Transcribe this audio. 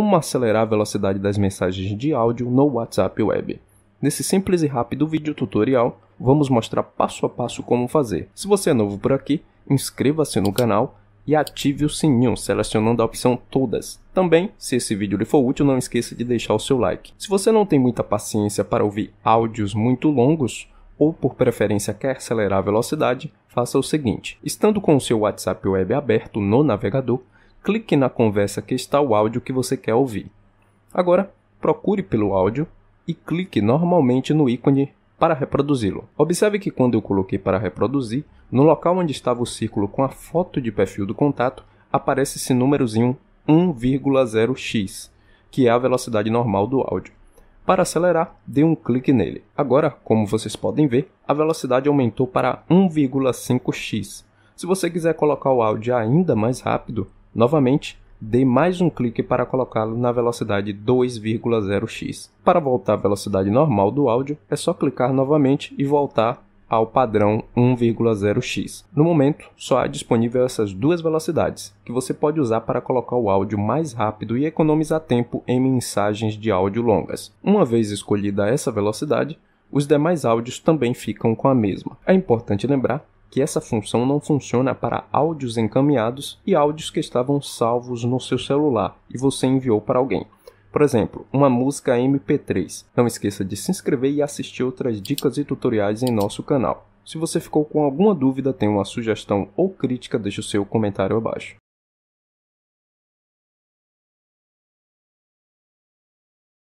como acelerar a velocidade das mensagens de áudio no WhatsApp Web. Nesse simples e rápido vídeo tutorial, vamos mostrar passo a passo como fazer. Se você é novo por aqui, inscreva-se no canal e ative o sininho, selecionando a opção Todas. Também, se esse vídeo lhe for útil, não esqueça de deixar o seu like. Se você não tem muita paciência para ouvir áudios muito longos, ou por preferência quer acelerar a velocidade, faça o seguinte. Estando com o seu WhatsApp Web aberto no navegador, clique na conversa que está o áudio que você quer ouvir. Agora, procure pelo áudio e clique normalmente no ícone para reproduzi-lo. Observe que quando eu coloquei para reproduzir, no local onde estava o círculo com a foto de perfil do contato, aparece esse númerozinho 1,0x, que é a velocidade normal do áudio. Para acelerar, dê um clique nele. Agora, como vocês podem ver, a velocidade aumentou para 1,5x. Se você quiser colocar o áudio ainda mais rápido, Novamente, dê mais um clique para colocá-lo na velocidade 2,0x. Para voltar à velocidade normal do áudio, é só clicar novamente e voltar ao padrão 1,0x. No momento, só há disponível essas duas velocidades, que você pode usar para colocar o áudio mais rápido e economizar tempo em mensagens de áudio longas. Uma vez escolhida essa velocidade, os demais áudios também ficam com a mesma. É importante lembrar que essa função não funciona para áudios encaminhados e áudios que estavam salvos no seu celular e você enviou para alguém. Por exemplo, uma música MP3. Não esqueça de se inscrever e assistir outras dicas e tutoriais em nosso canal. Se você ficou com alguma dúvida, tem uma sugestão ou crítica, deixe o seu comentário abaixo.